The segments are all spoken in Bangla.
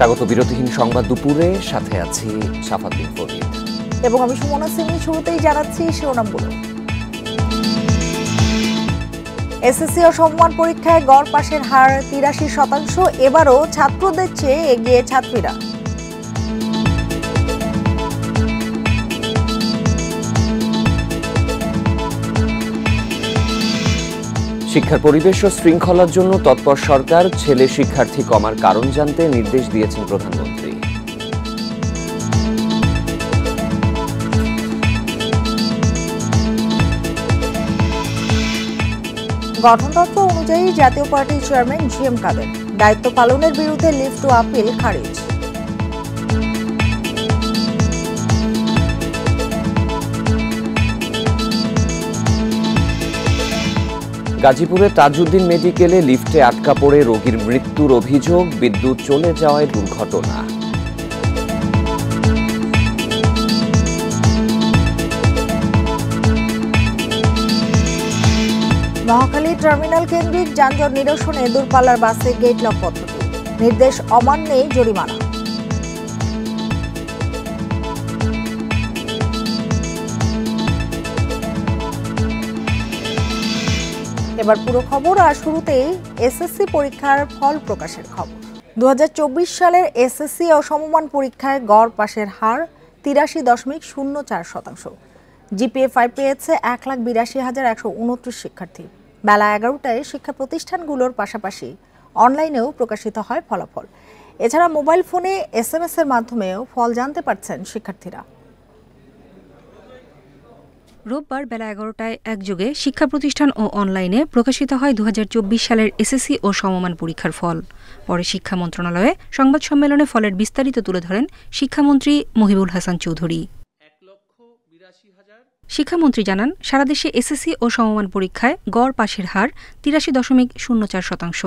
স্বাগত বিরতিহীন সংবাদ দুপুরে সাথে আছি সাফাতি ফরিদ এবং আমি সুমনা সিং শুরুতেই জানাচ্ছি শিরোনামগুলো এসএসসি ও সম্মান পরীক্ষায় গড় পাশের হার তিরাশি শতাংশ এবারও ছাত্রদের চেয়ে এগিয়ে ছাত্রীরা শিক্ষার পরিবেশ ও শৃঙ্খলার জন্য তৎপর সরকার ছেলে শিক্ষার্থী কমার কারণ জানতে নির্দেশ দিয়েছেন প্রধানমন্ত্রী গঠনতন্ত্র অনুযায়ী জাতীয় পার্টির চেয়ারম্যান জি এম কাদের দায়িত্ব পালনের বিরুদ্ধে লিফট ও আপিল খারিজ গাজীপুরে তাজউদ্দিন মেডিকেলে লিফটে আটকা পড়ে রোগীর মৃত্যুর অভিযোগ বিদ্যুৎ চলে যাওয়ায় দুর্ঘটনা মহাখালী টার্মিনাল কেন্দ্রিক যানজট নিরসনে দূরপাল্লার বাসে গেট লক পদ্ধতি নির্দেশ অমান্যে জরিমানা এবার পুরো খবর আর শুরুতেই এসএসসি পরীক্ষার ফল প্রকাশের খবর দু সালের এসএসসি ও সমমান পরীক্ষায় গড় পাশের হার তিরাশি দশমিক শূন্য চার শতাংশ জিপিএ ফাইভ পেয়েছে এক লাখ বিরাশি হাজার একশো উনত্রিশ শিক্ষার্থী বেলা এগারোটায় শিক্ষা প্রতিষ্ঠানগুলোর পাশাপাশি অনলাইনেও প্রকাশিত হয় ফলাফল এছাড়া মোবাইল ফোনে এস এম এর মাধ্যমেও ফল জানতে পারছেন শিক্ষার্থীরা রোববার বেলা এগারোটায় একযোগে শিক্ষা প্রতিষ্ঠান ও অনলাইনে প্রকাশিত হয় দু সালের এসএসসি ও সমমান পরীক্ষার ফল পরে শিক্ষা মন্ত্রণালয়ে সংবাদ সম্মেলনে ফলের বিস্তারিত তুলে ধরেন শিক্ষামন্ত্রী মহিবুল হাসান চৌধুরী শিক্ষামন্ত্রী জানান সারা দেশে এসএসসি ও সমমান পরীক্ষায় গড় পাশের হার তিরাশি দশমিক শূন্য চার শতাংশ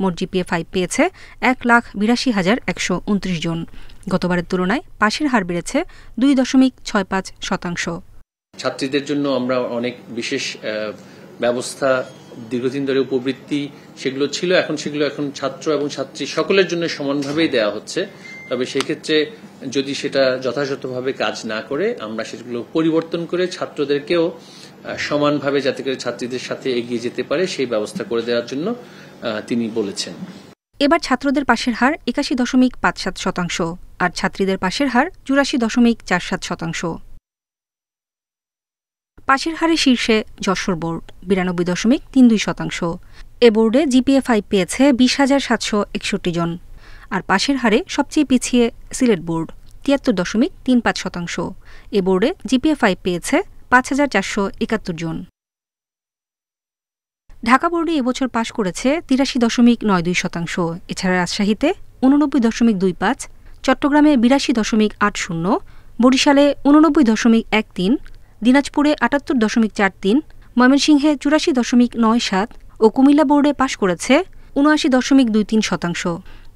মোট জিপিএ ফাইভ পেয়েছে এক লাখ বিরাশি হাজার একশো উনত্রিশ জন গতবারের তুলনায় পাশের হার বেড়েছে দুই দশমিক ছয় পাঁচ শতাংশ ছাত্রীদের জন্য আমরা অনেক বিশেষ ব্যবস্থা দীর্ঘদিন ধরে উপবৃত্তি সেগুলো ছিল এখন সেগুলো এখন ছাত্র এবং ছাত্রী সকলের জন্য সমানভাবেই দেওয়া হচ্ছে তবে সেই ক্ষেত্রে যদি সেটা যথাযথভাবে কাজ না করে আমরা সেগুলো পরিবর্তন করে ছাত্রদেরকেও সমানভাবে যাতে করে ছাত্রীদের সাথে এগিয়ে যেতে পারে সেই ব্যবস্থা করে দেওয়ার জন্য তিনি বলেছেন এবার ছাত্রদের পাশের হার একাশি দশমিক পাঁচ সাত শতাংশ আর ছাত্রীদের পাশের হার চুরাশি দশমিক চার সাত শতাংশ পাশের হারে শীর্ষে যশোর বোর্ড বিরানব্বই দশমিক তিন দুই শতাংশ এ বোর্ডে জিপিএ ফাইভ পেয়েছে বিশ হাজার সাতশো একষট্টি জন আর পাশের হারে সবচেয়ে পিছিয়ে সিলেট বোর্ড তিয়াত্তর দশমিক তিন পাঁচ শতাংশ এ বোর্ডে জিপিএ ফাইভ পেয়েছে পাঁচ হাজার চারশো একাত্তর জন ঢাকা বোর্ডে এবছর পাশ করেছে তিরাশি দশমিক নয় দুই শতাংশ এছাড়া রাজশাহীতে উননব্বই দশমিক দুই পাঁচ চট্টগ্রামে বিরাশি দশমিক আট শূন্য বরিশালে উননব্বই দশমিক এক তিন দিনাজপুরে আটাত্তর দশমিক চার তিন ময়মনসিংহে চুরাশি দশমিক নয় সাত ও কুমিল্লা বোর্ডে পাশ করেছে উনআশি দশমিক দুই তিন শতাংশ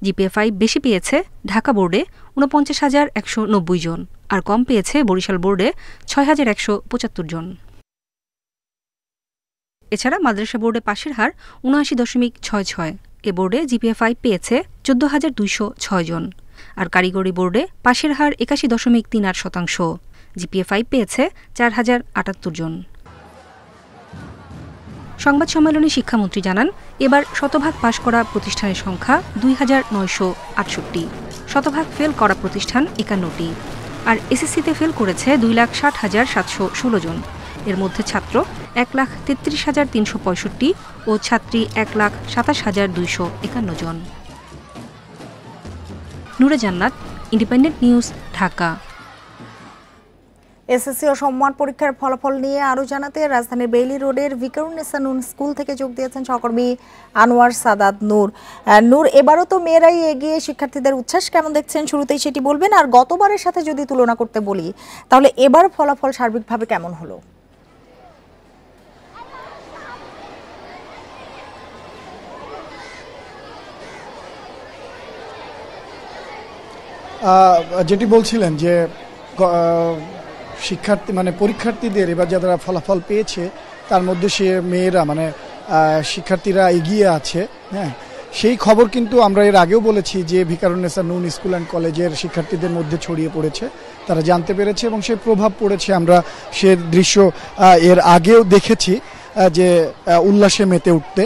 জিপিএফআই বেশি পেয়েছে ঢাকা বোর্ডে উনপঞ্চাশ হাজার একশো নব্বই জন আর কম পেয়েছে বরিশাল বোর্ডে ছয় হাজার একশো পঁচাত্তর জন এছাড়া মাদ্রাসা বোর্ডে পাশের হার উনআশি দশমিক ছয় ছয় এ বোর্ডে জিপিএফআই পেয়েছে চোদ্দ হাজার দুইশো ছয় জন আর কারিগরি বোর্ডে পাশের হার একাশি দশমিক তিন আট শতাংশ জিপিএফআই ফাইভ পেয়েছে চার হাজার আটাত্তর জন সংবাদ সম্মেলনে শিক্ষামন্ত্রী জানান এবার শতভাগ পাশ করা প্রতিষ্ঠানের সংখ্যা দুই হাজার নয়শো আটষট্টি শতভাগ ফেল করা প্রতিষ্ঠান একান্নটি আর এসএসসিতে ফেল করেছে দুই লাখ ষাট হাজার সাতশো ষোলো জন এর মধ্যে ছাত্র এক লাখ তেত্রিশ হাজার তিনশো পঁয়ষট্টি ও ছাত্রী এক লাখ সাতাশ হাজার দুইশো একান্ন জন Nure Jannat independent news Dhaka SSC ও সম্মান পরীক্ষার ফলাফল নিয়ে আরও জানাতে রাজধানীর বেইলি রোডের ভিকারুন্নেসা নুন স্কুল থেকে যোগ দিয়েছেন সহকর্মী আনোয়ার সাদাত নূর নূর এবারও তো মেয়েরাই এগিয়ে শিক্ষার্থীদের উচ্ছ্বাস কেমন দেখছেন শুরুতেই সেটি বলবেন আর গতবারের সাথে যদি তুলনা করতে বলি তাহলে এবার ফলাফল সার্বিকভাবে কেমন হলো যেটি বলছিলেন যে শিক্ষার্থী মানে পরীক্ষার্থীদের এবার যারা ফলাফল পেয়েছে তার মধ্যে সে মেয়েরা মানে শিক্ষার্থীরা এগিয়ে আছে হ্যাঁ সেই খবর কিন্তু আমরা এর আগেও বলেছি যে ভিকারুন্নেসা নুন স্কুল অ্যান্ড কলেজের শিক্ষার্থীদের মধ্যে ছড়িয়ে পড়েছে তারা জানতে পেরেছে এবং সেই প্রভাব পড়েছে আমরা সে দৃশ্য এর আগেও দেখেছি যে উল্লাসে মেতে উঠতে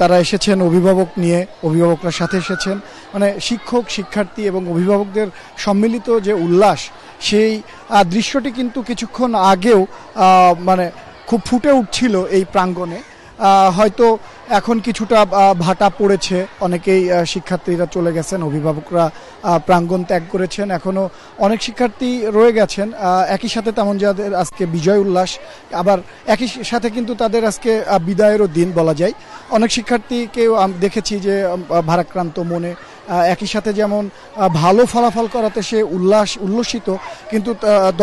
তারা এসেছেন অভিভাবক নিয়ে অভিভাবকরা সাথে এসেছেন মানে শিক্ষক শিক্ষার্থী এবং অভিভাবকদের সম্মিলিত যে উল্লাস সেই দৃশ্যটি কিন্তু কিছুক্ষণ আগেও মানে খুব ফুটে উঠছিল এই প্রাঙ্গণে হয়তো এখন কিছুটা ভাটা পড়েছে অনেকেই শিক্ষার্থীরা চলে গেছেন অভিভাবকরা প্রাঙ্গণ ত্যাগ করেছেন এখনও অনেক শিক্ষার্থী রয়ে গেছেন একই সাথে তেমন যাদের আজকে বিজয় উল্লাস আবার একই সাথে কিন্তু তাদের আজকে বিদায়েরও দিন বলা যায় অনেক শিক্ষার্থীকেও দেখেছি যে ভারাক্রান্ত মনে একই সাথে যেমন ভালো ফলাফল করাতে সে উল্লাস উল্লসিত কিন্তু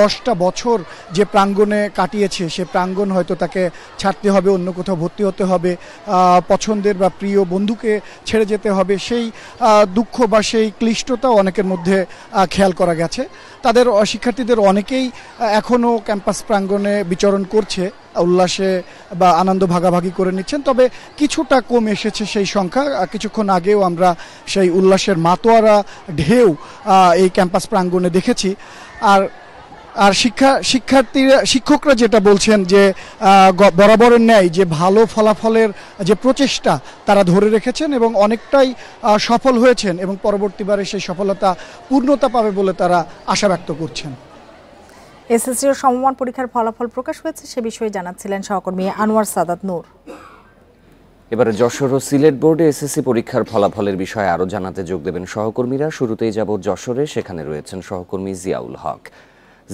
দশটা বছর যে প্রাঙ্গণে কাটিয়েছে সে প্রাঙ্গণ হয়তো তাকে ছাড়তে হবে অন্য কোথাও ভর্তি হতে হবে পছন্দের বা প্রিয় বন্ধুকে ছেড়ে যেতে হবে সেই দুঃখ বা সেই ক্লিষ্টতা অনেকের মধ্যে খেয়াল করা গেছে তাদের শিক্ষার্থীদের অনেকেই এখনও ক্যাম্পাস প্রাঙ্গণে বিচরণ করছে উল্লাসে বা আনন্দ ভাগাভাগি করে নিচ্ছেন তবে কিছুটা কম এসেছে সেই সংখ্যা কিছুক্ষণ আগেও আমরা সেই উল্লাসের মাতোয়ারা ঢেউ এই ক্যাম্পাস প্রাঙ্গণে দেখেছি আর আর শিক্ষা শিক্ষার্থীরা শিক্ষকরা যেটা বলছেন যে বরাবরের ন্যায় যে ভালো ফলাফলের যে প্রচেষ্টা তারা ধরে রেখেছেন এবং অনেকটাই সফল হয়েছেন এবং পরবর্তীবারে সেই সফলতা পূর্ণতা পাবে বলে তারা আশা ব্যক্ত করছেন এসএসসির সমমান পরীক্ষার ফলাফল প্রকাশ হয়েছে সে বিষয়ে জানাচ্ছিলেন সহকর্মী আনোয়ার সাদাত নূর এবারে যশোর ও সিলেট বোর্ডে এসএসসি পরীক্ষার ফলাফলের বিষয়ে আরও জানাতে যোগ দেবেন সহকর্মীরা শুরুতেই যাব যশোরে সেখানে রয়েছেন সহকর্মী জিয়াউল হক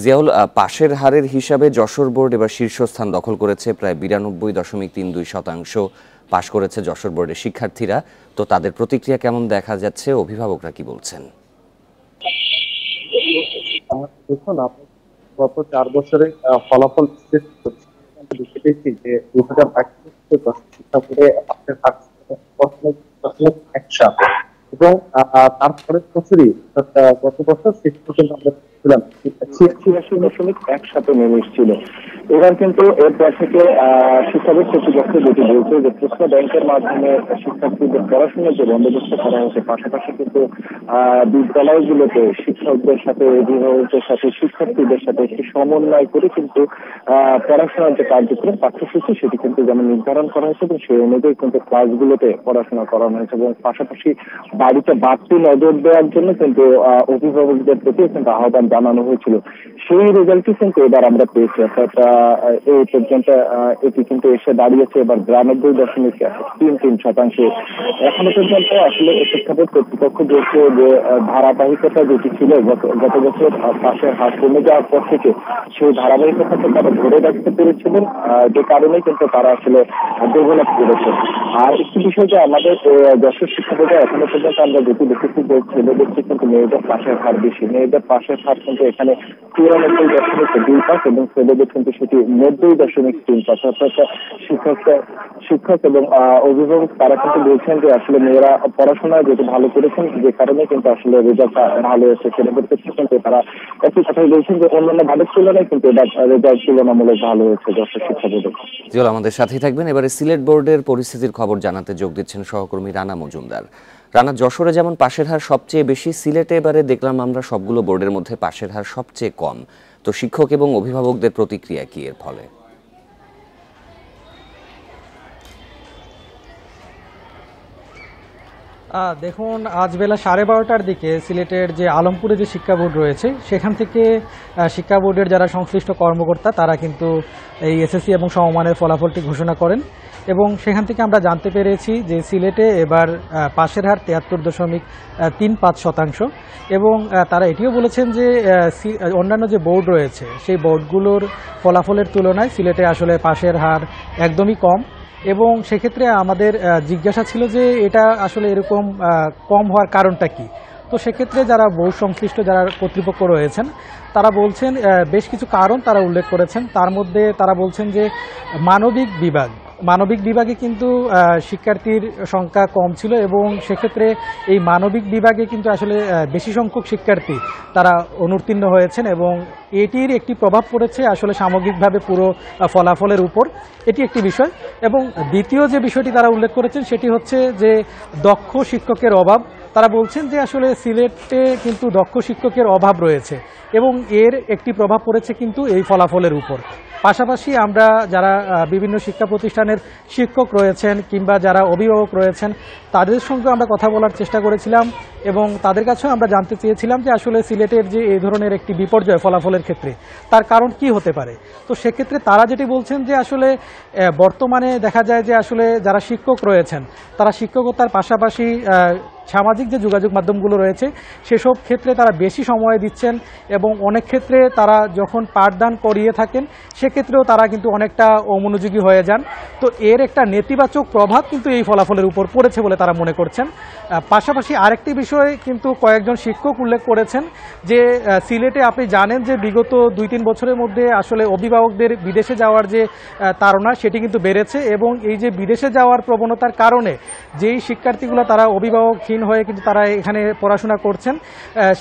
জিয়াউল পাশের হারের হিসাবে যশোর বোর্ড এবার শীর্ষস্থান দখল করেছে প্রায় বিরানব্বই দশমিক তিন দুই শতাংশ পাশ করেছে যশোর বোর্ডের শিক্ষার্থীরা তো তাদের প্রতিক্রিয়া কেমন দেখা যাচ্ছে অভিভাবকরা কি বলছেন দেখুন আপনি গত চার বছরে ফলাফল বিশ্লেষণ করছি দেখতে পেয়েছি যে দু হাজার বাইশ শিক্ষাপুরে একসাথে এবং তারপরের বছরই গত বছর শেষ পর্যন্ত আমরা ছিলাম দশমিক একসাথে নেমে এসেছিল এবার কিন্তু এরপর থেকে শিক্ষাবিদ কর্তৃপক্ষ যেটি বলছে যে প্রশ্ন ব্যাংকের মাধ্যমে শিক্ষার্থীদের পড়াশোনার যে বন্দোবস্ত করা হয়েছে পাশাপাশি কিন্তু বিদ্যালয়গুলোতে শিক্ষকদের সাথে অভিভাবকদের সাথে শিক্ষার্থীদের সাথে একটি সমন্বয় করে কিন্তু পড়াশোনার যে কার্যক্রম পাঠ্যসূচি সেটি কিন্তু যেমন নির্ধারণ করা হয়েছে এবং সেই অনুযায়ী কিন্তু ক্লাসগুলোতে পড়াশোনা করানো হয়েছে এবং পাশাপাশি বাড়িতে বাড়তি নজর দেওয়ার জন্য কিন্তু অভিভাবকদের প্রতি কিন্তু আহ্বান জানানো হয়েছিল সেই রেজাল্টটি কিন্তু এবার আমরা পেয়েছি অর্থাৎ এই পর্যন্ত এটি কিন্তু এসে দাঁড়িয়েছে এবার বিরানব্বই দশমিক তিন তিন শতাংশে এখনো পর্যন্ত আসলে শিক্ষাবোর্ড কর্তৃপক্ষ বলছে যে ধারাবাহিকতা যেটি ছিল গত বছর পাশের হার কমে যাওয়ার পর থেকে সেই ধারাবাহিকতাকে তারা ধরে রাখতে পেরেছিলেন যে কারণে কিন্তু তারা আসলে ডেভেলপ করেছে আর একটি বিষয় যে আমাদের যশোর শিক্ষাবোর্ডে এখনো পর্যন্ত আমরা যেটি দেখেছি যে ছেলেদের কিন্তু মেয়েদের পাশের হার বেশি মেয়েদের পাশের হার কিন্তু এখানে চুরানব্বই দশমিক দুই পাঁচ এবং ছেলেদের কিন্তু এটি নব্বই দশমিক তিন পাঁচ শিক্ষক শিক্ষক এবং অভিভাবক তারা কিন্তু বলছেন যে আসলে মেয়েরা পড়াশোনা যেহেতু ভালো করেছেন যে কারণে কিন্তু আসলে রেজাল্টটা ভালো হয়েছে ছেলেদের ক্ষেত্রে কিন্তু তারা একটি কথাই বলছেন যে অন্যান্য ভাগের তুলনায় কিন্তু এবার রেজাল্ট তুলনামূলক ভালো হয়েছে দর্শক শিক্ষাবোর্ডে জিওল আমাদের সাথেই থাকবেন এবারে সিলেট বোর্ডের পরিস্থিতির খবর জানাতে যোগ দিচ্ছেন সহকর্মী রানা মজুমদার রানা যশোরে যেমন পাশের হার সবচেয়ে বেশি সিলেটে এবারে দেখলাম আমরা সবগুলো বোর্ডের মধ্যে পাশের হার সবচেয়ে কম তো শিক্ষক এবং অভিভাবকদের প্রতিক্রিয়া কি এর ফলে দেখুন আজ বেলা সাড়ে বারোটার দিকে সিলেটের যে আলমপুরে যে শিক্ষা বোর্ড রয়েছে সেখান থেকে শিক্ষা বোর্ডের যারা সংশ্লিষ্ট কর্মকর্তা তারা কিন্তু এই এসএসসি এবং সমমানের ফলাফলটি ঘোষণা করেন এবং সেখান থেকে আমরা জানতে পেরেছি যে সিলেটে এবার পাশের হার তিয়াত্তর দশমিক তিন পাঁচ শতাংশ এবং তারা এটিও বলেছেন যে অন্যান্য যে বোর্ড রয়েছে সেই বোর্ডগুলোর ফলাফলের তুলনায় সিলেটে আসলে পাশের হার একদমই কম এবং সেক্ষেত্রে আমাদের জিজ্ঞাসা ছিল যে এটা আসলে এরকম কম হওয়ার কারণটা কি তো সেক্ষেত্রে যারা বহু সংশ্লিষ্ট যারা কর্তৃপক্ষ রয়েছেন তারা বলছেন বেশ কিছু কারণ তারা উল্লেখ করেছেন তার মধ্যে তারা বলছেন যে মানবিক বিভাগ মানবিক বিভাগে কিন্তু শিক্ষার্থীর সংখ্যা কম ছিল এবং সেক্ষেত্রে এই মানবিক বিভাগে কিন্তু আসলে বেশি সংখ্যক শিক্ষার্থী তারা অনুত্তীর্ণ হয়েছেন এবং এটির একটি প্রভাব পড়েছে আসলে সামগ্রিকভাবে পুরো ফলাফলের উপর এটি একটি বিষয় এবং দ্বিতীয় যে বিষয়টি তারা উল্লেখ করেছেন সেটি হচ্ছে যে দক্ষ শিক্ষকের অভাব তারা বলছেন যে আসলে সিলেটে কিন্তু দক্ষ শিক্ষকের অভাব রয়েছে এবং এর একটি প্রভাব পড়েছে কিন্তু এই ফলাফলের উপর পাশাপাশি আমরা যারা বিভিন্ন শিক্ষা প্রতিষ্ঠানের শিক্ষক রয়েছেন কিংবা যারা অভিভাবক রয়েছেন তাদের সঙ্গে আমরা কথা বলার চেষ্টা করেছিলাম এবং তাদের কাছেও আমরা জানতে চেয়েছিলাম যে আসলে সিলেটের যে এই ধরনের একটি বিপর্যয় ফলাফলের ক্ষেত্রে তার কারণ কি হতে পারে তো সেক্ষেত্রে তারা যেটি বলছেন যে আসলে বর্তমানে দেখা যায় যে আসলে যারা শিক্ষক রয়েছেন তারা শিক্ষকতার পাশাপাশি সামাজিক যে যোগাযোগ মাধ্যমগুলো রয়েছে সেসব ক্ষেত্রে তারা বেশি সময় দিচ্ছেন এবং অনেক ক্ষেত্রে তারা যখন পাঠদান করিয়ে থাকেন সেক্ষেত্রেও তারা কিন্তু অনেকটা অমনোযোগী হয়ে যান তো এর একটা নেতিবাচক প্রভাব কিন্তু এই ফলাফলের উপর পড়েছে বলে তারা মনে করছেন পাশাপাশি আরেকটি বিষয়ে কিন্তু কয়েকজন শিক্ষক উল্লেখ করেছেন যে সিলেটে আপনি জানেন যে বিগত দুই তিন বছরের মধ্যে আসলে অভিভাবকদের বিদেশে যাওয়ার যে তারা সেটি কিন্তু বেড়েছে এবং এই যে বিদেশে যাওয়ার প্রবণতার কারণে যেই শিক্ষার্থীগুলো তারা অভিভাবক শীন হয়ে কিন্তু তারা এখানে পড়াশোনা করছেন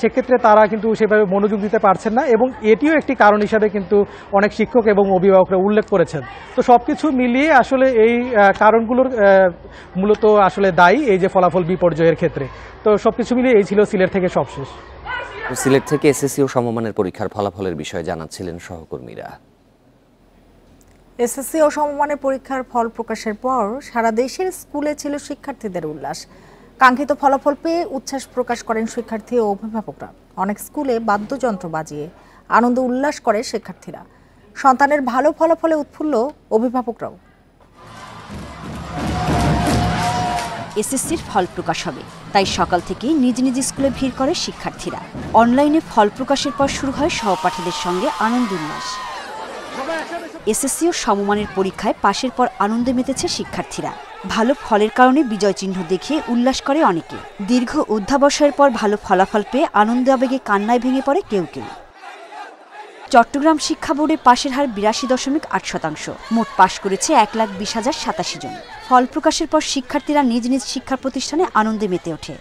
সেক্ষেত্রে তারা কিন্তু সেভাবে মনোযোগ দিতে পারছেন না এবং এটিও একটি কারণ হিসাবে কিন্তু অনেক শিক্ষক এবং অভিভাবকরা উল্লেখ করেছেন তো সব কিছু মিলিয়ে আসলে এই কারণগুলোর মূলত আসলে দায়ী এই যে ফলাফল বিপর্যয়ের ক্ষেত্রে তো সব কিছু মিলিয়ে এই ছিল সিলেট থেকে সবশেষ সিলেট থেকে এসএসসি ও সমমানের পরীক্ষার ফলাফলের বিষয়ে জানাচ্ছিলেন সহকর্মীরা এসএসসি ও সমমানের পরীক্ষার ফল প্রকাশের পর সারা দেশের স্কুলে ছিল শিক্ষার্থীদের উল্লাস কাঙ্ক্ষিত ফলাফল পেয়ে উচ্ছ্বাস প্রকাশ করেন শিক্ষার্থী ও অভিভাবকরা অনেক স্কুলে বাদ্যযন্ত্র বাজিয়ে আনন্দ উল্লাস করে শিক্ষার্থীরা সন্তানের ভালো ফলাফলে উৎফুল্ল অভিভাবকরাও এসএসসির ফল প্রকাশ হবে তাই সকাল থেকেই নিজ নিজ স্কুলে ভিড় করে শিক্ষার্থীরা অনলাইনে ফল প্রকাশের পর শুরু হয় সহপাঠীদের সঙ্গে আনন্দ উল্লাস এসএসসি ও সমমানের পরীক্ষায় পাশের পর আনন্দে মেতেছে শিক্ষার্থীরা ভালো ফলের কারণে বিজয় চিহ্ন দেখে উল্লাস করে অনেকে দীর্ঘ অধ্যাবসায়ের পর ভালো ফলাফল পেয়ে আনন্দ আবেগে কান্নায় ভেঙে পড়ে কেউ কেউ চট্টগ্রাম শিক্ষা বোর্ডে পাশের হার বিরাশি দশমিক আট শতাংশ মোট পাশ করেছে এক লাখ বিশ হাজার সাতাশি জন ফল প্রকাশের পর শিক্ষার্থীরা নিজ নিজ শিক্ষা প্রতিষ্ঠানে আনন্দে মেতে ওঠে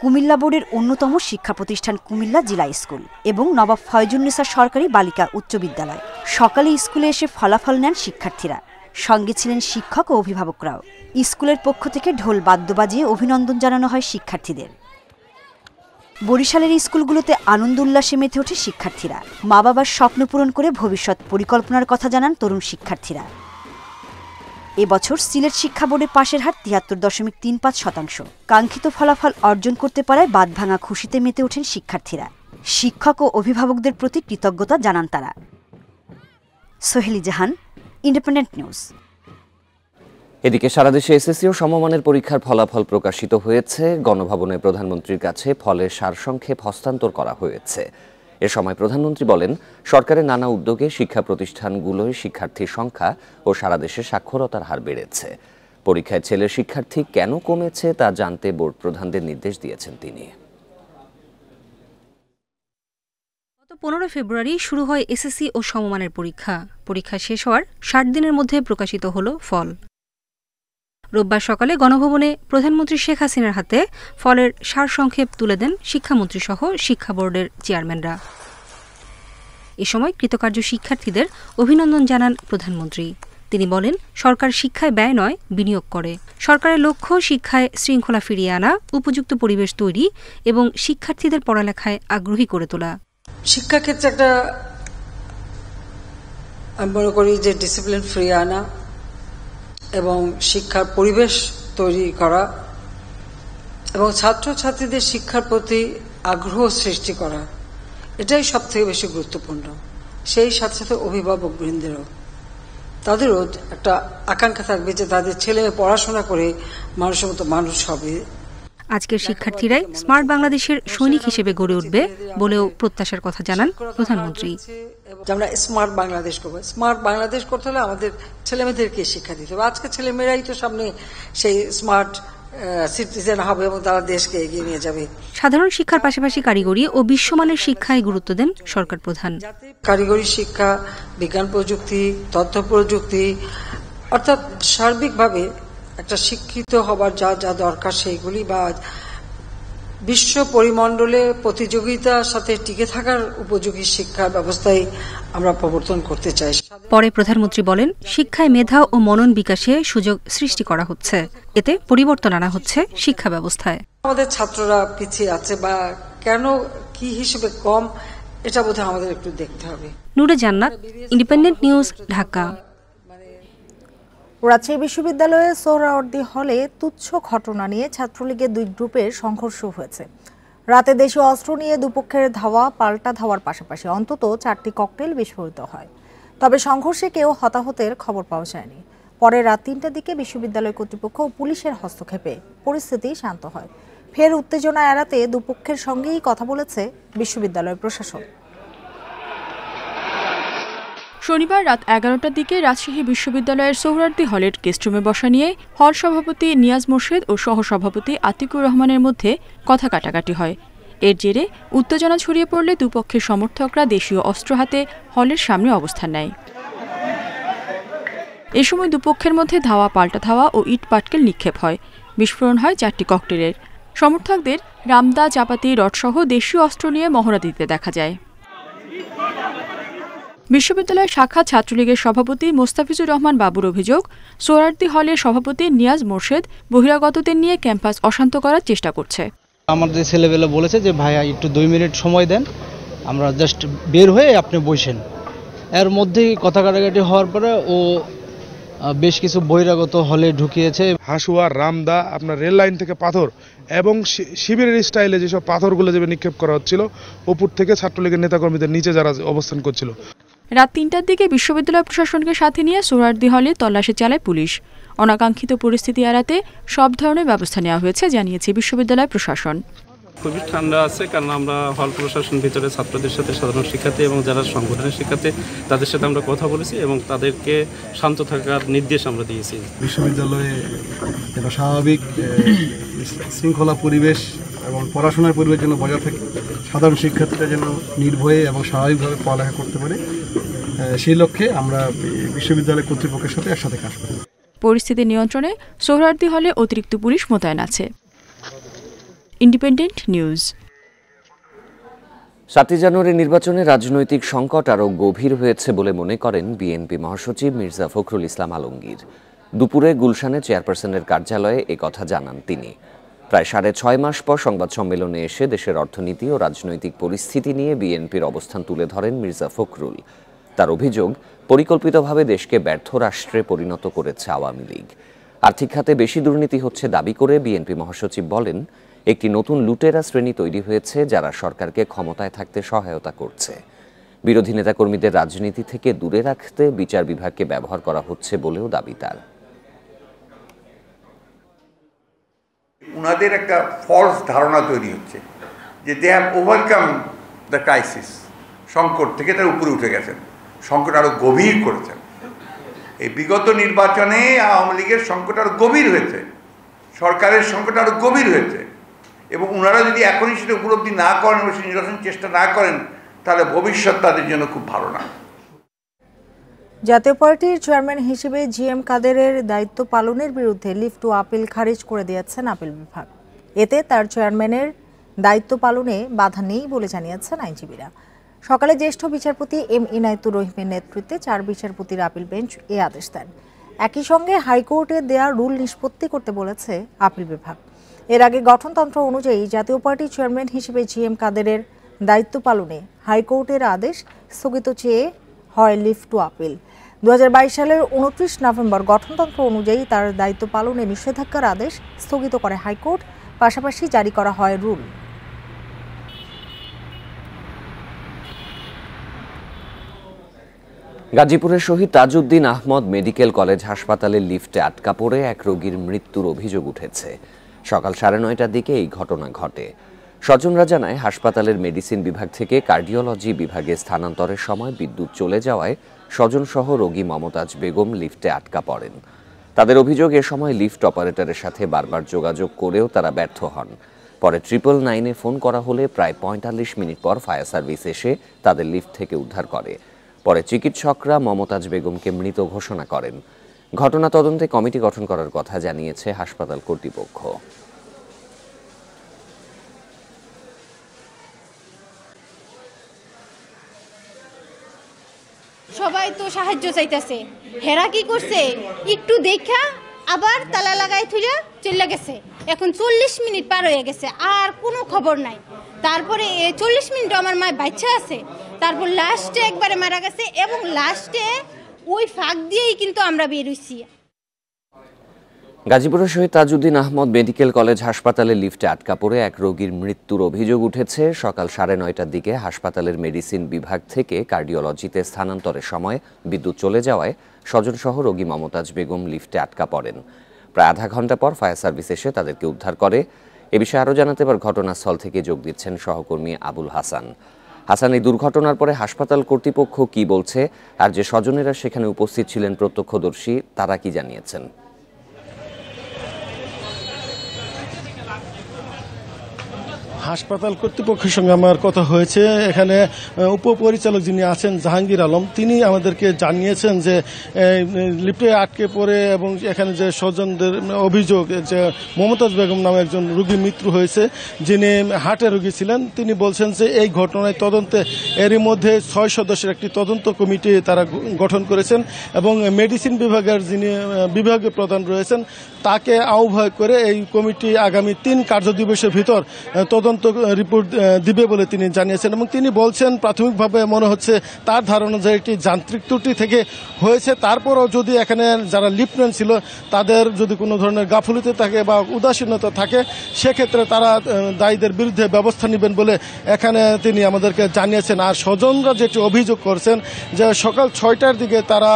কুমিল্লা বোর্ডের অন্যতম শিক্ষা প্রতিষ্ঠান কুমিল্লা জিলা স্কুল এবং নবাব ফয়জুন্নেসা সরকারি বালিকা উচ্চ বিদ্যালয় সকালে স্কুলে এসে ফলাফল নেন শিক্ষার্থীরা সঙ্গে ছিলেন শিক্ষক ও অভিভাবকরাও স্কুলের পক্ষ থেকে ঢোল বাদ্য বাজিয়ে অভিনন্দন জানানো হয় শিক্ষার্থীদের বরিশালের স্কুলগুলোতে আনন্দ উল্লাসে মেতে ওঠে শিক্ষার্থীরা মা বাবার স্বপ্ন পূরণ করে ভবিষ্যৎ পরিকল্পনার কথা জানান তরুণ শিক্ষার্থীরা এবছর সিলেট শিক্ষা বোর্ডে পাশের হার তিয়াত্তর দশমিক তিন পাঁচ শতাংশ কাঙ্ক্ষিত ফলাফল অর্জন করতে পারায় ভাঙা খুশিতে মেতে ওঠেন শিক্ষার্থীরা শিক্ষক ও অভিভাবকদের প্রতি কৃতজ্ঞতা জানান তারা সোহেলি জাহান ইন্ডিপেন্ডেন্ট নিউজ এদিকে সারা দেশে এসএসসি ও সমমানের পরীক্ষার ফলাফল প্রকাশিত হয়েছে গণভবনে প্রধানমন্ত্রীর কাছে ফলের সারসংক্ষেপ হস্তান্তর করা হয়েছে এ সময় প্রধানমন্ত্রী বলেন সরকারের নানা উদ্যোগে শিক্ষা প্রতিষ্ঠানগুলোয় শিক্ষার্থীর সংখ্যা ও সারা দেশে সাক্ষরতার হার বেড়েছে পরীক্ষায় ছেলের শিক্ষার্থী কেন কমেছে তা জানতে বোর্ড প্রধানদের নির্দেশ দিয়েছেন তিনি পনেরো ফেব্রুয়ারি শুরু হয় এসএসসি ও সমমানের পরীক্ষা পরীক্ষা শেষ হওয়ার ষাট দিনের মধ্যে প্রকাশিত হল ফল রোববার সকালে গণভবনে প্রধানমন্ত্রী শেখ হাসিনার হাতে ফলের সারসংক্ষেপ তুলে দেন শিক্ষামন্ত্রীসহ শিক্ষা বোর্ডের চেয়ারম্যানরা এ সময় কৃতকার্য শিক্ষার্থীদের অভিনন্দন জানান প্রধানমন্ত্রী তিনি বলেন সরকার শিক্ষায় ব্যয় নয় বিনিয়োগ করে সরকারের লক্ষ্য শিক্ষায় শৃঙ্খলা ফিরিয়ে আনা উপযুক্ত পরিবেশ তৈরি এবং শিক্ষার্থীদের পড়ালেখায় আগ্রহী করে তোলা শিক্ষাক্ষেত্রে একটা আমি মনে করি যে ডিসিপ্লিন ফ্রি আনা এবং শিক্ষার পরিবেশ তৈরি করা এবং ছাত্রছাত্রীদের শিক্ষার প্রতি আগ্রহ সৃষ্টি করা এটাই সব থেকে বেশি গুরুত্বপূর্ণ সেই সাথে সাথে অভিভাবক বৃন্দেরও তাদেরও একটা আকাঙ্ক্ষা থাকবে যে তাদের ছেলে পড়াশোনা করে মানুষের মতো মানুষ হবে আজকের শিক্ষার্থীরাই স্মার্ট বাংলাদেশের সৈনিক হিসেবে গড়ে উঠবে বলেও প্রত্যাশার কথা জানান প্রধানমন্ত্রী আমরা স্মার্ট বাংলাদেশ করবো স্মার্ট বাংলাদেশ করতে হলে আমাদের ছেলেমেয়েদেরকে শিক্ষা দিতে হবে আজকে ছেলেমেয়েরাই তো সামনে সেই স্মার্ট সিটিজেন হবে এবং তারা দেশকে এগিয়ে নিয়ে যাবে সাধারণ শিক্ষার পাশাপাশি কারিগরি ও বিশ্বমানের শিক্ষায় গুরুত্ব দেন সরকার প্রধান কারিগরি শিক্ষা বিজ্ঞান প্রযুক্তি তথ্য প্রযুক্তি অর্থাৎ সার্বিকভাবে একটা শিক্ষিত হবার যা যা দরকার সেইগুলি বা বিশ্ব পরিমণ্ডলে প্রতিযোগিতার সাথে টিকে থাকার উপযোগী শিক্ষা ব্যবস্থায় আমরা প্রবর্তন করতে চাই পরে প্রধানমন্ত্রী বলেন শিক্ষায় মেধা ও মনন বিকাশে সুযোগ সৃষ্টি করা হচ্ছে এতে পরিবর্তন আনা হচ্ছে শিক্ষা ব্যবস্থায় আমাদের ছাত্ররা পিছিয়ে আছে বা কেন কি হিসেবে কম এটা বোধহয় আমাদের একটু দেখতে হবে নুরে জান্নাত ইন্ডিপেন্ডেন্ট নিউজ ঢাকা রাজশাহী বিশ্ববিদ্যালয়ে সোহরাওয়ার্দি হলে তুচ্ছ ঘটনা নিয়ে ছাত্রলীগের দুই গ্রুপের সংঘর্ষ হয়েছে রাতে দেশে অস্ত্র নিয়ে দুপক্ষের ধাওয়া পাল্টা ধাওয়ার পাশাপাশি অন্তত চারটি ককটেল বিস্ফোরিত হয় তবে সংঘর্ষে কেউ হতাহতের খবর পাওয়া যায়নি পরে রাত তিনটার দিকে বিশ্ববিদ্যালয় কর্তৃপক্ষ ও পুলিশের হস্তক্ষেপে পরিস্থিতি শান্ত হয় ফের উত্তেজনা এড়াতে দুপক্ষের সঙ্গেই কথা বলেছে বিশ্ববিদ্যালয় প্রশাসন শনিবার রাত এগারোটার দিকে রাজশাহী বিশ্ববিদ্যালয়ের সোহরার্দি হলের গেস্টরুমে বসা নিয়ে হল সভাপতি নিয়াজ মোর্শেদ ও সহসভাপতি আতিকুর রহমানের মধ্যে কথা কাটাকাটি হয় এর জেরে উত্তেজনা ছড়িয়ে পড়লে দুপক্ষের সমর্থকরা দেশীয় অস্ত্র হাতে হলের সামনে অবস্থান নেয় এ সময় দুপক্ষের মধ্যে ধাওয়া পাল্টা ধাওয়া ও ইট পাটকেল নিক্ষেপ হয় বিস্ফোরণ হয় চারটি ককটেলের সমর্থকদের রামদা চাপাতি রডসহ দেশীয় অস্ত্র নিয়ে মহড়া দিতে দেখা যায় বিশ্ববিদ্যালয় শাখা ছাত্রলীগের সভাপতি মোস্তাফিজুর রহমান বাবুর অভিযোগ সোহরার্দি হলের সভাপতি নিয়াজ মোর্শেদ বহিরাগতদের নিয়ে ক্যাম্পাস অশান্ত করার চেষ্টা করছে আমাদের ছেলেবেলা বলেছে যে ভাইয়া একটু দুই মিনিট সময় দেন আমরা জাস্ট বের হয়ে আপনি বসেন এর মধ্যেই কথা কাটাকাটি হওয়ার পরে ও বেশ কিছু বহিরাগত হলে ঢুকিয়েছে হাসুয়া রামদা আপনার রেল লাইন থেকে পাথর এবং শিবিরের স্টাইলে যেসব পাথরগুলো যেভাবে নিক্ষেপ করা হচ্ছিল উপর থেকে ছাত্রলীগের নেতাকর্মীদের নিচে যারা অবস্থান করছিল রাত তিনটার দিকে বিশ্ববিদ্যালয় প্রশাসনকে সাথে নিয়ে সোরারদি হলে তল্লাশি চালায় পুলিশ অনাকাঙ্ক্ষিত পরিস্থিতি এড়াতে সব ধরনের ব্যবস্থা নেওয়া হয়েছে জানিয়েছে বিশ্ববিদ্যালয় প্রশাসন খুবই ঠান্ডা আছে কারণ আমরা হল প্রশাসন ভিতরে ছাত্রদের সাথে সাধারণ শিক্ষার্থী এবং যারা সংগঠনের শিক্ষার্থী তাদের সাথে আমরা কথা বলেছি এবং তাদেরকে শান্ত থাকার নির্দেশ আমরা দিয়েছি বিশ্ববিদ্যালয়ে স্বাভাবিক শৃঙ্খলা পরিবেশ এবং পড়াশোনার পরিবেশ যেন বজায় থাকে সাধারণ শিক্ষার্থীরা যেন নির্ভয়ে এবং স্বাভাবিকভাবে পড়ালেখা করতে পারে সেই লক্ষ্যে আমরা বিশ্ববিদ্যালয় কর্তৃপক্ষের সাথে একসাথে কাজ করি পরিস্থিতি নিয়ন্ত্রণে সোহরার্দি হলে অতিরিক্ত পুলিশ মোতায়েন আছে ইন্ডিপেন্ডেন্ট নিউজ সাতই জানুয়ারি নির্বাচনে রাজনৈতিক সংকট আরও গভীর হয়েছে বলে মনে করেন বিএনপি মহাসচিব মির্জা ফখরুল ইসলাম আলমগীর দুপুরে গুলশানে চেয়ারপারসনের কার্যালয়ে কথা জানান তিনি প্রায় সাড়ে ছয় মাস পর সংবাদ সম্মেলনে এসে দেশের অর্থনীতি ও রাজনৈতিক পরিস্থিতি নিয়ে বিএনপির অবস্থান তুলে ধরেন মির্জা ফখরুল তার অভিযোগ পরিকল্পিতভাবে দেশকে ব্যর্থ রাষ্ট্রে পরিণত করেছে আওয়ামী লীগ আর্থিক খাতে বেশি দুর্নীতি হচ্ছে দাবি করে বিএনপি মহাসচিব বলেন একটি নতুন লুটেরা শ্রেণী তৈরি হয়েছে যারা সরকারকে ক্ষমতায় থাকতে সহায়তা করছে বিরোধী নেতাকর্মীদের রাজনীতি থেকে দূরে রাখতে বিচার বিভাগকে ব্যবহার করা হচ্ছে বলেও দাবি তার ওনাদের একটা ফলস ধারণা তৈরি হচ্ছে যে they have overcome the crisis সংকট থেকে তারা উপরে উঠে গেছেন সংকট আরও গভীর করেছেন এই বিগত নির্বাচনে আওয়ামী লীগের সংকট আরও গভীর হয়েছে সরকারের সংকট আরও গভীর হয়েছে এবং ওনারা যদি এখনই সেটা উপলব্ধি না করেন এবং সেই নির্বাচন চেষ্টা না করেন তাহলে ভবিষ্যৎ তাদের জন্য খুব ভালো না জাতীয় পার্টির চেয়ারম্যান হিসেবে জিএম কাদেরের দায়িত্ব পালনের বিরুদ্ধে লিফ টু আপিল খারিজ করে দিয়েছেন আপিল বিভাগ এতে তার চেয়ারম্যানের দায়িত্ব পালনে বাধা নেই বলে জানিয়েছেন আইনজীবীরা সকালে জ্যেষ্ঠ বিচারপতি এম ইনায়তুর রহিমের নেতৃত্বে চার বিচারপতির আপিল বেঞ্চ এ আদেশ দেন একই সঙ্গে হাইকোর্টে দেয়া রুল নিষ্পত্তি করতে বলেছে আপিল বিভাগ এর আগে গঠনতন্ত্র অনুযায়ী জাতীয় পার্টির চেয়ারম্যান হিসেবে জিএম কাদেরের দায়িত্ব পালনে হাইকোর্টের আদেশ স্থগিত চেয়ে হয় লিভ টু আপিল দু সালের উনত্রিশ নভেম্বর গঠনতন্ত্র অনুযায়ী তার দায়িত্ব পালনে নিষেধাজ্ঞার আদেশ স্থগিত করে হাইকোর্ট পাশাপাশি জারি করা হয় রুল গাজীপুরের শহীদ তাজউদ্দিন আহমদ মেডিকেল কলেজ হাসপাতালের লিফটে আটকা পড়ে এক রোগীর মৃত্যুর অভিযোগ উঠেছে সকাল সাড়ে নয়টার দিকে এই ঘটনা ঘটে স্বজনরা জানায় হাসপাতালের মেডিসিন বিভাগ থেকে কার্ডিওলজি বিভাগে স্থানান্তরের সময় বিদ্যুৎ চলে যাওয়ায় স্বজনসহ রোগী মমতাজ বেগম লিফটে আটকা পড়েন তাদের অভিযোগ এ সময় লিফট অপারেটরের সাথে বারবার যোগাযোগ করেও তারা ব্যর্থ হন পরে ট্রিপল নাইনে ফোন করা হলে প্রায় পঁয়তাল্লিশ মিনিট পর ফায়ার সার্ভিস এসে তাদের লিফট থেকে উদ্ধার করে পরে চিকিৎসকরা মমতাজ বেগমকে মৃত ঘোষণা করেন ঘটনা তদন্তে কমিটি গঠন করার কথা জানিয়েছে হাসপাতাল কর্তৃপক্ষ সবাই তো সাহায্য চাইতেছে হেরা কি করছে একটু দেখা আবার তালা লাগাই থুইয়া চলে গেছে এখন চল্লিশ মিনিট পার হয়ে গেছে আর কোনো খবর নাই তারপরে চল্লিশ মিনিট আমার মায়ের বাচ্চা আছে তারপর লাস্টে একবারে মারা গেছে এবং লাস্টে ওই ফাঁক দিয়েই কিন্তু আমরা বেরোইছি গাজীপুরের শহীদ তাজউদ্দিন আহমদ মেডিকেল কলেজ হাসপাতালে লিফটে আটকা পড়ে এক রোগীর মৃত্যুর অভিযোগ উঠেছে সকাল সাড়ে নয়টার দিকে হাসপাতালের মেডিসিন বিভাগ থেকে কার্ডিওলজিতে স্থানান্তরের সময় বিদ্যুৎ চলে যাওয়ায় স্বজনসহ রোগী মমতাজ বেগম লিফটে আটকা পড়েন প্রায় আধা ঘন্টা পর ফায়ার সার্ভিস এসে তাদেরকে উদ্ধার করে এ বিষয়ে আরও জানাতে পার ঘটনাস্থল থেকে যোগ দিচ্ছেন সহকর্মী আবুল হাসান হাসান এই দুর্ঘটনার পরে হাসপাতাল কর্তৃপক্ষ কি বলছে আর যে স্বজনেরা সেখানে উপস্থিত ছিলেন প্রত্যক্ষদর্শী তারা কি জানিয়েছেন হাসপাতাল কর্তৃপক্ষের সঙ্গে আমার কথা হয়েছে এখানে উপপরিচালক যিনি আছেন জাহাঙ্গীর আলম তিনি আমাদেরকে জানিয়েছেন যে লিফটে আটকে পড়ে এবং এখানে যে স্বজনদের অভিযোগ যে মমতাজ বেগম নামে একজন রুগী মৃত্যু হয়েছে যিনি হাটে রুগী ছিলেন তিনি বলছেন যে এই ঘটনায় তদন্তে এরই মধ্যে ছয় সদস্যের একটি তদন্ত কমিটি তারা গঠন করেছেন এবং মেডিসিন বিভাগের যিনি বিভাগে প্রধান রয়েছেন তাকে আহ্বায় করে এই কমিটি আগামী তিন কার্যদিবসের ভিতর তদন্ত তদন্ত রিপোর্ট দিবে বলে তিনি জানিয়েছেন এবং তিনি বলছেন প্রাথমিকভাবে মনে হচ্ছে তার ধারণা যে একটি যান্ত্রিক ত্রুটি থেকে হয়েছে তারপরও যদি এখানে যারা লিপম্যান ছিল তাদের যদি কোনো ধরনের গাফলিতে থাকে বা উদাসীনতা থাকে সেক্ষেত্রে তারা দায়ীদের বিরুদ্ধে ব্যবস্থা নেবেন বলে এখানে তিনি আমাদেরকে জানিয়েছেন আর স্বজনরা যেটি অভিযোগ করছেন যে সকাল ছয়টার দিকে তারা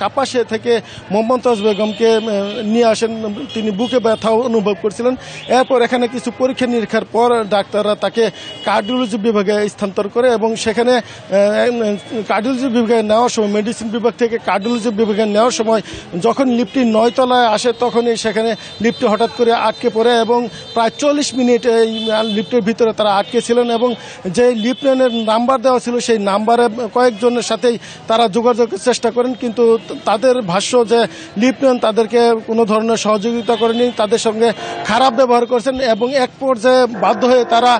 কাপাসে থেকে মোহাম্মতাজ বেগমকে নিয়ে আসেন তিনি বুকে ব্যথা অনুভব করছিলেন এরপর এখানে কিছু পরীক্ষা নিরীক্ষার পর ডাক্তাররা তাকে কার্ডিওলজি বিভাগে স্থানান্তর করে এবং সেখানে কার্ডিওলজি বিভাগে নেওয়ার সময় মেডিসিন বিভাগ থেকে কার্ডিওলজি বিভাগে নেওয়ার সময় যখন লিফটি নয়তলায় আসে তখনই সেখানে লিফটি হঠাৎ করে আটকে পড়ে এবং প্রায় চল্লিশ মিনিট এই লিফটের ভিতরে তারা আটকে ছিলেন এবং যে লিফটম্যানের নাম্বার দেওয়া ছিল সেই নাম্বারে কয়েকজনের সাথেই তারা যোগাযোগের চেষ্টা করেন কিন্তু তাদের ভাষ্য যে লিফটম্যান তাদেরকে কোনো ধরনের সহযোগিতা করেনি তাদের সঙ্গে খারাপ ব্যবহার করেছেন এবং এক পর্যায়ে বাধ্য হয়ে তারা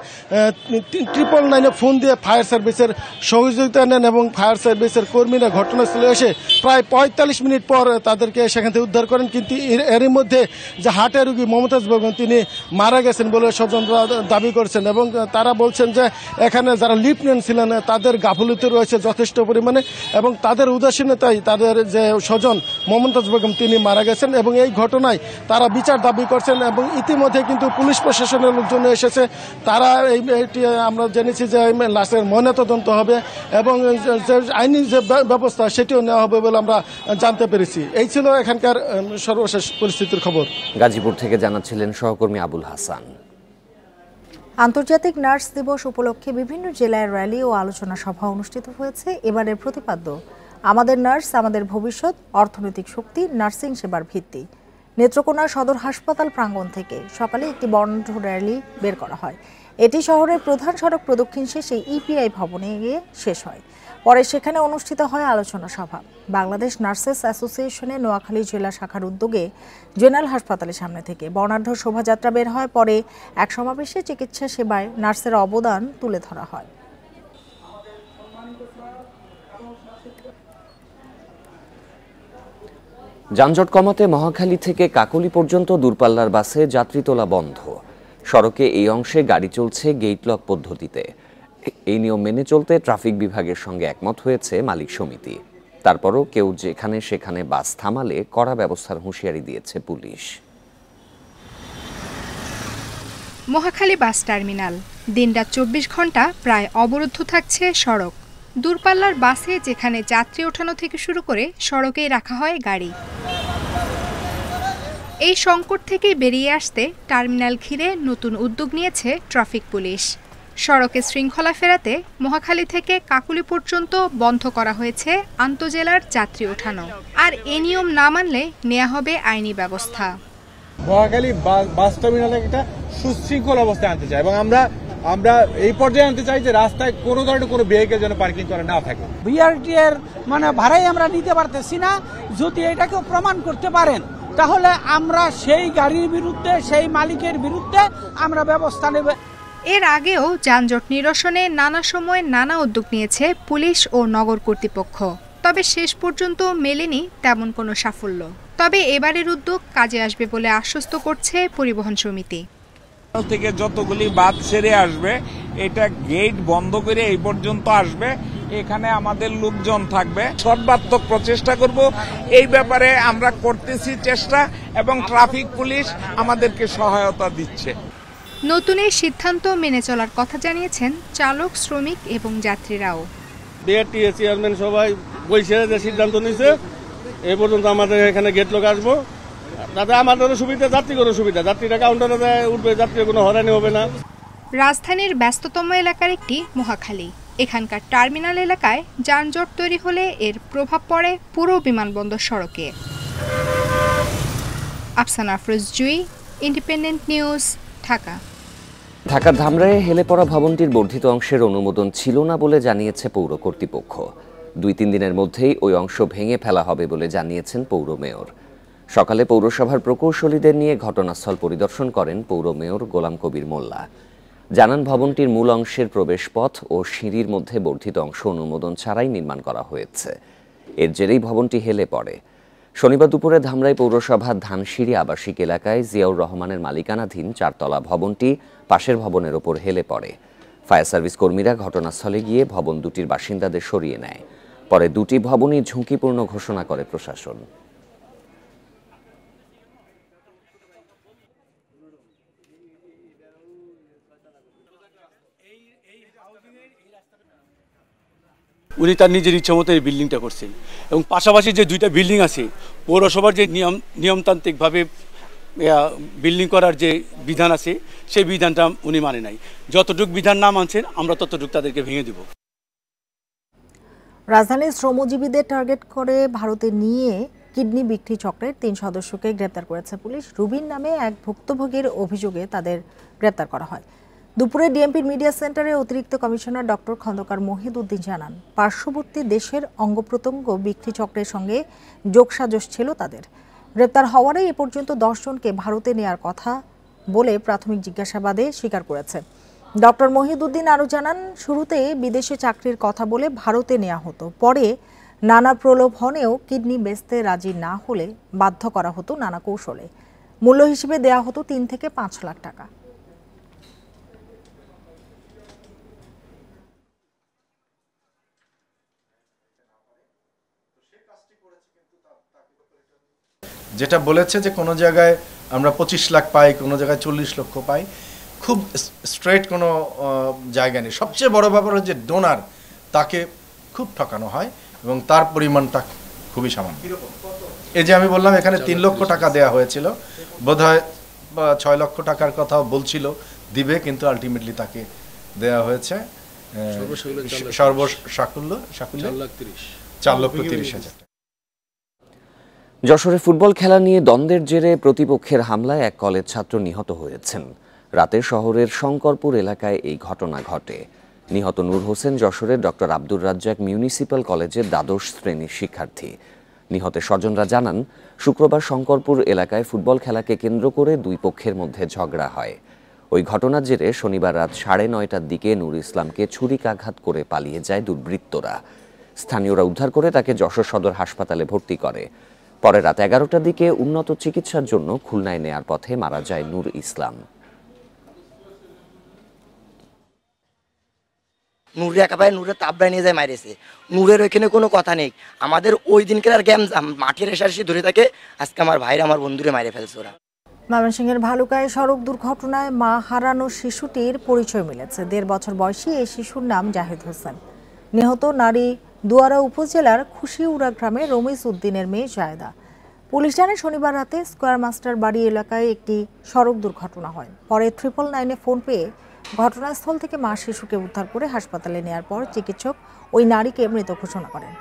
ট্রিপল নাইনে ফোন দিয়ে ফায়ার সার্ভিসের সহযোগিতা নেন এবং ফায়ার সার্ভিসের কর্মীরা ঘটনাস্থলে এসে প্রায় পঁয়তাল্লিশ মিনিট পর তাদেরকে সেখান থেকে উদ্ধার করেন কিন্তু এরই মধ্যে যে হার্টের রুগী মমতাজ বেগম তিনি মারা গেছেন বলে স্বজনরা দাবি করছেন এবং তারা বলছেন যে এখানে যারা লিপ ছিলেন তাদের গাফলতি রয়েছে যথেষ্ট পরিমাণে এবং তাদের উদাসীনতাই তাদের যে স্বজন মমতাজ বেগম তিনি মারা গেছেন এবং এই ঘটনায় তারা বিচার দাবি করছেন এবং ইতিমধ্যে কিন্তু পুলিশ প্রশাসনের লোকজন এসেছে তারা এইটি আমরা জেনেছি যে লাশের ময়নাতদন্ত হবে এবং যে আইনি যে ব্যবস্থা সেটিও নেওয়া হবে বলে আমরা জানতে পেরেছি এই ছিল এখানকার সর্বশেষ পরিস্থিতির খবর গাজীপুর থেকে জানাচ্ছিলেন সহকর্মী আবুল হাসান আন্তর্জাতিক নার্স দিবস উপলক্ষে বিভিন্ন জেলায় র্যালি ও আলোচনা সভা অনুষ্ঠিত হয়েছে এবারের প্রতিপাদ্য আমাদের নার্স আমাদের ভবিষ্যৎ অর্থনৈতিক শক্তি নার্সিং সেবার ভিত্তি নেত্রকোনা সদর হাসপাতাল প্রাঙ্গণ থেকে সকালে একটি বন্ধ র্যালি বের করা হয় এটি শহরের প্রধান সড়ক প্রদক্ষিণ শেষে ইপিআই ভবনে গিয়ে শেষ হয় পরে সেখানে অনুষ্ঠিত হয় আলোচনা সভা বাংলাদেশ নার্সেস অ্যাসোসিয়েশনে নোয়াখালী জেলা শাখার উদ্যোগে জেনারেল হাসপাতালের সামনে থেকে বর্ণাঢ্য শোভাযাত্রা বের হয় পরে এক সমাবেশে চিকিৎসা সেবায় নার্সের অবদান তুলে ধরা হয় যানজট কমাতে মহাখালী থেকে কাকলি পর্যন্ত দূরপাল্লার বাসে যাত্রী তোলা বন্ধ সড়কে এই অংশে গাড়ি চলছে গেটলক পদ্ধতিতে এই নিয়ম মেনে চলতে ট্রাফিক বিভাগের সঙ্গে একমত হয়েছে মালিক সমিতি তারপরও কেউ যেখানে সেখানে বাস থামালে কড়া ব্যবস্থার হুঁশিয়ারি দিয়েছে পুলিশ মহাখালী বাস টার্মিনাল দিনরাত চব্বিশ ঘন্টা প্রায় অবরুদ্ধ থাকছে সড়ক দূরপাল্লার বাসে যেখানে যাত্রী ওঠানো থেকে শুরু করে সড়কেই রাখা হয় গাড়ি এই সংকট থেকে বেরিয়ে আসতে টার্মিনাল ঘিরে নতুন উদ্যোগ নিয়েছে ট্রাফিক পুলিশ সড়কে শৃঙ্খলা ফেরাতে মহাখালী থেকে কাকুলি পর্যন্ত বন্ধ করা হয়েছে আন্তজেলার যাত্রী ওঠানো আর এ নিয়ম না মানলে নেওয়া হবে আইনি ব্যবস্থা মহাখালী বাস টার্মিনালে একটা সুশৃঙ্খল অবস্থায় আনতে চাই এবং আমরা আমরা এই পর্যায়ে আনতে চাই যে রাস্তায় কোনো ধরনের কোনো ভেহিকেল যেন পার্কিং করা না থাকে বিআরটি এর মানে ভাড়াই আমরা নিতে পারতেছি না যদি এটাকে প্রমাণ করতে পারেন তাহলে আমরা সেই গাড়ির বিরুদ্ধে সেই মালিকের বিরুদ্ধে আমরা ব্যবস্থা নেব এর আগেও যানজট নিরসনে নানা সময় নানা উদ্যোগ নিয়েছে পুলিশ ও নগর কর্তৃপক্ষ তবে শেষ পর্যন্ত মেলেনি তেমন কোনো সাফল্য তবে এবারের উদ্যোগ কাজে আসবে বলে আশ্বস্ত করছে পরিবহন সমিতি থেকে যতগুলি বাদ ছেড়ে আসবে এটা গেট বন্ধ করে এই পর্যন্ত আসবে এখানে আমাদের লোকজন থাকবে সর্বাত্মক প্রচেষ্টা করব এই ব্যাপারে আমরা করতেছি চেষ্টা এবং ট্রাফিক পুলিশ আমাদেরকে সহায়তা দিচ্ছে নতুন এই সিদ্ধান্ত মেনে চলার কথা জানিয়েছেন চালক শ্রমিক এবং যাত্রীরাও বিআরটিএ চেয়ারম্যান সবাই বৈশে যে সিদ্ধান্ত নিয়েছে এ পর্যন্ত আমাদের এখানে গেট লোক আসবো তাতে সুবিধা সুবিধা যাত্রীরা কাউন্টারে উঠবে কোনো হরানি হবে না রাজধানীর ব্যস্ততম এলাকার একটি মহাখালী এখানকার টার্মিনাল এলাকায় যানজট তৈরি হলে এর প্রভাব পড়ে পুরো বিমানবন্দর সড়কে আফসান আফরোজ জুই ইন্ডিপেন্ডেন্ট নিউজ ঢাকা ঢাকার ধামরায় হেলে পড়া ভবনটির বর্ধিত অংশের অনুমোদন ছিল না বলে জানিয়েছে পৌর কর্তৃপক্ষ দুই তিন দিনের মধ্যেই ওই অংশ ভেঙে ফেলা হবে বলে জানিয়েছেন পৌর মেয়র সকালে পৌরসভার প্রকৌশলীদের নিয়ে ঘটনাস্থল পরিদর্শন করেন পৌর মেয়র গোলাম কবির মোল্লা জানান ভবনটির মূল অংশের প্রবেশপথ ও সিঁড়ির মধ্যে বর্ধিত অংশ অনুমোদন ছাড়াই নির্মাণ করা হয়েছে এর জেরেই ভবনটি হেলে পড়ে শনিবার দুপুরে ধামরাই পৌরসভার ধানসিঁড়ি আবাসিক এলাকায় জিয়াউর রহমানের মালিকানাধীন চারতলা ভবনটি পাশের ভবনের ওপর হেলে পড়ে ফায়ার সার্ভিস কর্মীরা ঘটনাস্থলে গিয়ে ভবন দুটির বাসিন্দাদের সরিয়ে নেয় পরে দুটি ভবনই ঝুঁকিপূর্ণ ঘোষণা করে প্রশাসন উনি তার নিজের ইচ্ছে মতো এই বিল্ডিংটা করছেন এবং পাশাপাশি যে দুইটা বিল্ডিং আছে পৌরসভার যে নিয়ম নিয়মতান্ত্রিকভাবে বিল্ডিং করার যে বিধান আছে সেই বিধানটা উনি মানে নাই যতটুক বিধান না মানছেন আমরা ততটুক তাদেরকে ভেঙে দেব রাজধানীর শ্রমজীবীদের টার্গেট করে ভারতে নিয়ে কিডনি বিক্রি চক্রের তিন সদস্যকে গ্রেপ্তার করেছে পুলিশ রুবিন নামে এক ভুক্তভোগীর অভিযোগে তাদের গ্রেপ্তার করা হয় দুপুরে ডিএমপির মিডিয়া সেন্টারে অতিরিক্ত কমিশনার ডক্টর খন্দকার মহিদ উদ্দিন জানান পার্শ্ববর্তী দেশের অঙ্গপ্রত্যঙ্গ বিক্রি চক্রের সঙ্গে যোগসাজস ছিল তাদের গ্রেপ্তার হওয়ারে এ পর্যন্ত দশজনকে ভারতে নেয়ার কথা বলে প্রাথমিক জিজ্ঞাসাবাদে স্বীকার করেছে ডক্টর মহিদুদ্দিন আরও জানান শুরুতে বিদেশে চাকরির কথা বলে ভারতে নেওয়া হতো পরে নানা প্রলোভনেও কিডনি বেচতে রাজি না হলে বাধ্য করা হতো নানা কৌশলে মূল্য হিসেবে দেয়া হতো তিন থেকে পাঁচ লাখ টাকা যেটা বলেছে যে কোনো জায়গায় আমরা পঁচিশ লাখ পাই কোনো জায়গায় চল্লিশ লক্ষ পাই খুব স্ট্রেট কোনো জায়গা নেই সবচেয়ে বড় ব্যাপার হচ্ছে ডোনার তাকে খুব ঠকানো হয় এবং তার পরিমাণটা খুবই সামান্য এই যে আমি বললাম এখানে তিন লক্ষ টাকা দেয়া হয়েছিল বোধহয় ছয় লক্ষ টাকার কথা বলছিল দিবে কিন্তু আলটিমেটলি তাকে দেয়া হয়েছে সর্বসাকুল্য সাকুল্য চার লক্ষ তিরিশ হাজার যশোরে ফুটবল খেলা নিয়ে দ্বন্দ্বের জেরে প্রতিপক্ষের হামলায় এক কলেজ ছাত্র নিহত হয়েছেন রাতে শহরের শঙ্করপুর এলাকায় এই ঘটনা ঘটে নিহত নূর হোসেন যশোরের ডক্টর আব্দুর রাজ্জাক মিউনিসিপ্যাল কলেজের দ্বাদশ শ্রেণীর শিক্ষার্থী নিহতের স্বজনরা জানান শুক্রবার শঙ্করপুর এলাকায় ফুটবল খেলাকে কেন্দ্র করে দুই পক্ষের মধ্যে ঝগড়া হয় ওই ঘটনার জেরে শনিবার রাত সাড়ে নয়টার দিকে নূর ইসলামকে ছুরিকাঘাত করে পালিয়ে যায় দুর্বৃত্তরা স্থানীয়রা উদ্ধার করে তাকে যশোর সদর হাসপাতালে ভর্তি করে পরে রাত এগারোটার দিকে উন্নত চিকিৎসার জন্য খুলনায় নেয়ার পথে মারা যায় নূর ইসলাম নূরে একেবারে নূরে তাপবায় নিয়ে যায় মাইরেছে নূরের ওইখানে কোনো কথা নেই আমাদের ওই দিনকার আর গেম মাঠের রেশি ধরে থাকে আজকে আমার ভাইরা আমার বন্ধুরে মাইরে ফেলছে ওরা ময়মনসিংহের ভালুকায় সড়ক দুর্ঘটনায় মা হারানো শিশুটির পরিচয় মিলেছে দেড় বছর বয়সী এই শিশুর নাম জাহিদ হোসেন নিহত নারী দুয়ারা উপজেলার খুশিউড়া গ্রামে রমিজ উদ্দিনের মেয়ে জায়দা পুলিশ জানে শনিবার রাতে স্কোয়ার মাস্টার বাড়ি এলাকায় একটি সড়ক দুর্ঘটনা হয় পরে ট্রিপল নাইনে ফোন পেয়ে ঘটনাস্থল থেকে মা শিশুকে উদ্ধার করে হাসপাতালে নেয়ার পর চিকিৎসক ওই নারীকে মৃত ঘোষণা করেন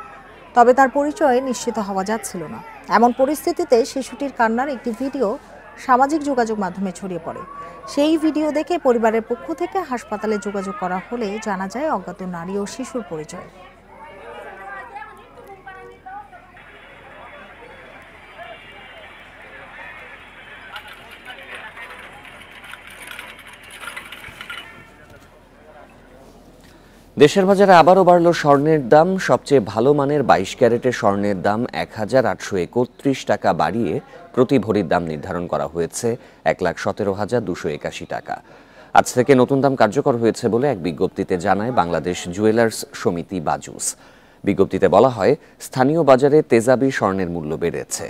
তবে তার পরিচয় নিশ্চিত হওয়া যাচ্ছিল না এমন পরিস্থিতিতে শিশুটির কান্নার একটি ভিডিও সামাজিক যোগাযোগ মাধ্যমে ছড়িয়ে পড়ে সেই ভিডিও দেখে পরিবারের পক্ষ থেকে হাসপাতালে যোগাযোগ করা হলে জানা যায় অজ্ঞাত নারী ও শিশুর পরিচয় দেশের বাজারে আবারও বাড়ল স্বর্ণের দাম সবচেয়ে ভালো মানের বাইশ ক্যারেটের স্বর্ণের দাম এক হাজার আটশো একত্রিশ টাকা বাড়িয়ে প্রতি ভরির দাম নির্ধারণ করা হয়েছে এক লাখ সতেরো হাজার দুশো একাশি টাকা আজ থেকে নতুন দাম কার্যকর হয়েছে বলে এক বিজ্ঞপ্তিতে জানায় বাংলাদেশ জুয়েলার্স সমিতি বাজুস বিজ্ঞপ্তিতে বলা হয় স্থানীয় বাজারে তেজাবি স্বর্ণের মূল্য বেড়েছে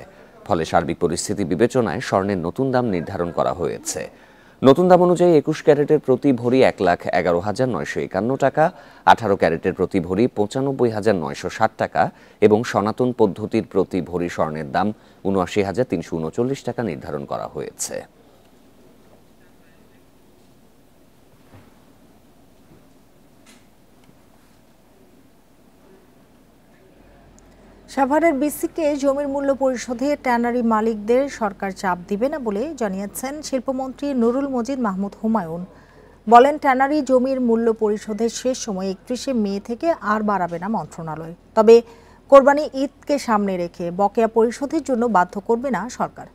ফলে সার্বিক পরিস্থিতি বিবেচনায় স্বর্ণের নতুন দাম নির্ধারণ করা হয়েছে নতুন দাম অনুযায়ী একুশ ক্যারেটের প্রতি ভরি এক লাখ এগারো হাজার নয়শো একান্ন টাকা আঠারো ক্যারেটের প্রতি ভরি পঁচানব্বই হাজার নয়শো ষাট টাকা এবং সনাতন পদ্ধতির প্রতি ভরি স্বর্ণের দাম উনআশি হাজার তিনশো উনচল্লিশ টাকা নির্ধারণ করা হয়েছে সাভারের বিসিকে জমির মূল্য পরিশোধে ট্যানারি মালিকদের সরকার চাপ দিবে না বলে জানিয়েছেন শিল্পমন্ত্রী নুরুল মজিদ মাহমুদ হুমায়ুন বলেন ট্যানারি জমির মূল্য পরিশোধের শেষ সময় একত্রিশে মে থেকে আর বাড়াবে না মন্ত্রণালয় তবে কোরবানি ঈদকে সামনে রেখে বকেয়া পরিশোধের জন্য বাধ্য করবে না সরকার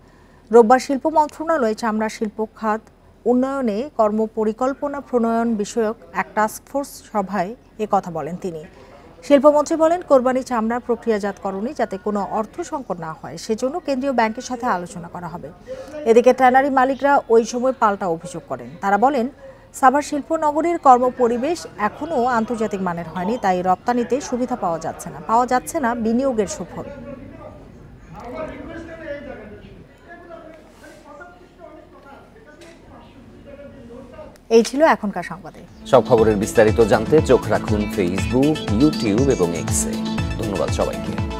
রোববার শিল্প মন্ত্রণালয়ে চামড়া শিল্প খাত উন্নয়নে কর্মপরিকল্পনা প্রণয়ন বিষয়ক এক টাস্কফোর্স সভায় এ কথা বলেন তিনি শিল্পমন্ত্রী বলেন কোরবানি চামড়া প্রক্রিয়াজাতকরণে যাতে কোনো অর্থ সংকট না হয় সেজন্য কেন্দ্রীয় ব্যাংকের সাথে আলোচনা করা হবে এদিকে ট্যানারি মালিকরা ওই সময় পাল্টা অভিযোগ করেন তারা বলেন সাভার শিল্প কর্ম কর্মপরিবেশ এখনও আন্তর্জাতিক মানের হয়নি তাই রপ্তানিতে সুবিধা পাওয়া যাচ্ছে না পাওয়া যাচ্ছে না বিনিয়োগের সুফল এই ছিল এখনকার সংবাদে সব খবরের বিস্তারিত জানতে চোখ রাখুন ফেসবুক ইউটিউব এবং এক্সে ধন্যবাদ সবাইকে